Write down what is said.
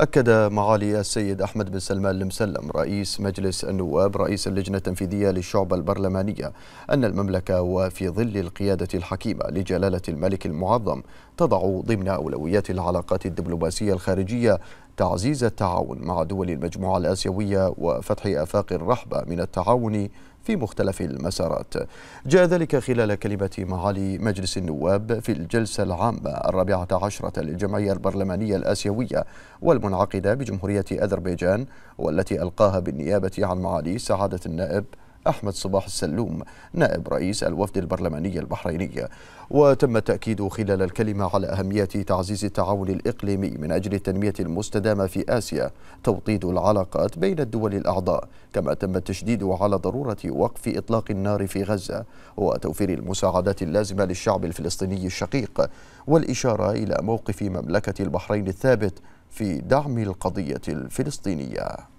أكد معالي السيد أحمد بن سلمان المسلم رئيس مجلس النواب رئيس اللجنة التنفيذية للشعب البرلمانية أن المملكة وفي ظل القيادة الحكيمة لجلالة الملك المعظم تضع ضمن أولويات العلاقات الدبلوماسية الخارجية تعزيز التعاون مع دول المجموعة الآسيوية وفتح آفاق الرحبة من التعاون في مختلف المسارات جاء ذلك خلال كلمة معالي مجلس النواب في الجلسة العامة الرابعة عشرة للجمعية البرلمانية الآسيوية والمنعقدة بجمهورية أذربيجان والتي ألقاها بالنيابة عن معالي سعادة النائب أحمد صباح السلوم نائب رئيس الوفد البرلماني البحريني وتم التأكيد خلال الكلمة على أهمية تعزيز التعاون الإقليمي من أجل التنمية المستدامة في آسيا توطيد العلاقات بين الدول الأعضاء كما تم التشديد على ضرورة وقف إطلاق النار في غزة وتوفير المساعدات اللازمة للشعب الفلسطيني الشقيق والإشارة إلى موقف مملكة البحرين الثابت في دعم القضية الفلسطينية